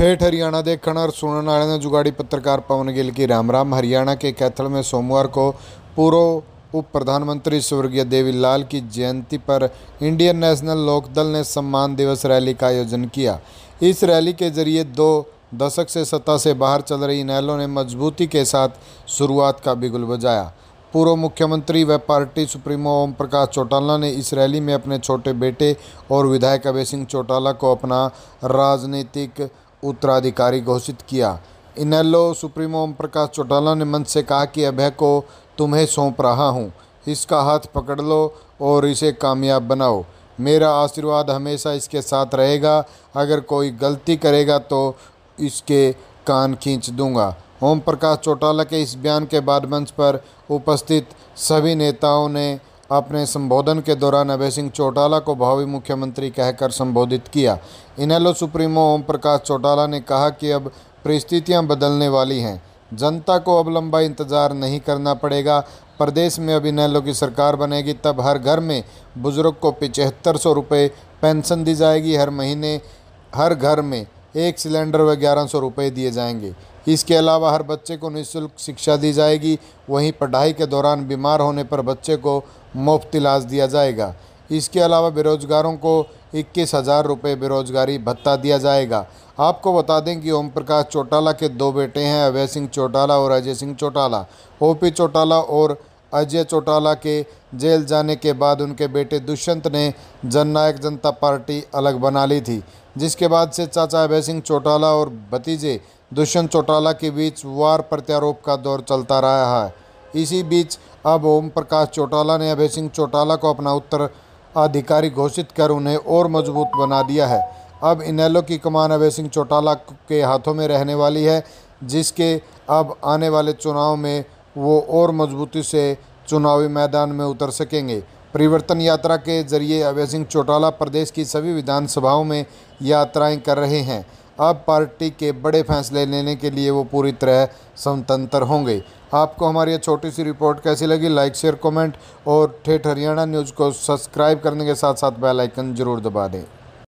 ठेठ हरियाणा देखण और सुनने वाले ने जुगाड़ी पत्रकार पवन गिल की राम राम हरियाणा के कैथल में सोमवार को पूर्व उप प्रधानमंत्री स्वर्गीय देवी लाल की जयंती पर इंडियन नेशनल लोकदल ने सम्मान दिवस रैली का आयोजन किया इस रैली के जरिए दो दशक से सत्ता से बाहर चल रही नैलों ने मजबूती के साथ शुरुआत का बिगुल बजाया पूर्व मुख्यमंत्री व पार्टी सुप्रीमो ओम प्रकाश चौटाला ने इस रैली में अपने छोटे बेटे और विधायक अभय सिंह चौटाला को अपना राजनीतिक उत्तराधिकारी घोषित किया इनेलो सुप्रीमो ओम प्रकाश चौटाला ने मंच से कहा कि अभय को तुम्हें सौंप रहा हूँ इसका हाथ पकड़ लो और इसे कामयाब बनाओ मेरा आशीर्वाद हमेशा इसके साथ रहेगा अगर कोई गलती करेगा तो इसके कान खींच दूंगा ओम प्रकाश चौटाला के इस बयान के बाद मंच पर उपस्थित सभी नेताओं ने अपने संबोधन के दौरान अभय सिंह चौटाला को भावी मुख्यमंत्री कहकर संबोधित किया इनेलो सुप्रीमो ओम प्रकाश चौटाला ने कहा कि अब परिस्थितियां बदलने वाली हैं जनता को अब लंबा इंतज़ार नहीं करना पड़ेगा प्रदेश में अब इनेलो की सरकार बनेगी तब हर घर में बुज़ुर्ग को पिचहत्तर सौ रुपये पेंशन दी जाएगी हर महीने हर घर में एक सिलेंडर व ग्यारह सौ रुपये दिए जाएंगे इसके अलावा हर बच्चे को निःशुल्क शिक्षा दी जाएगी वहीं पढ़ाई के दौरान बीमार होने पर बच्चे को मुफ्त इलाज दिया जाएगा इसके अलावा बेरोजगारों को इक्कीस हज़ार रुपये बेरोजगारी भत्ता दिया जाएगा आपको बता दें कि ओम प्रकाश चौटाला के दो बेटे हैं अभय सिंह चौटाला और अजय सिंह चौटाला पी चौटाला और अजय चौटाला के जेल जाने के बाद उनके बेटे दुष्यंत ने जननायक जनता पार्टी अलग बना ली थी जिसके बाद से चाचा अभय सिंह चौटाला और भतीजे दुष्यंत चौटाला के बीच वार प्रत्यारोप का दौर चलता रहा है इसी बीच अब ओम प्रकाश चौटाला ने अभय सिंह चौटाला को अपना उत्तराधिकारी घोषित कर उन्हें और मजबूत बना दिया है अब इनेलो की कमान अभय सिंह चौटाला के हाथों में रहने वाली है जिसके अब आने वाले चुनाव में वो और मजबूती से चुनावी मैदान में उतर सकेंगे परिवर्तन यात्रा के जरिए अभय सिंह चौटाला प्रदेश की सभी विधानसभाओं में यात्राएं कर रहे हैं अब पार्टी के बड़े फैसले लेने के लिए वो पूरी तरह स्वतंत्र होंगे आपको हमारी यह छोटी सी रिपोर्ट कैसी लगी लाइक शेयर कमेंट और ठेठ हरियाणा न्यूज़ को सब्सक्राइब करने के साथ साथ बेल आइकन जरूर दबा दें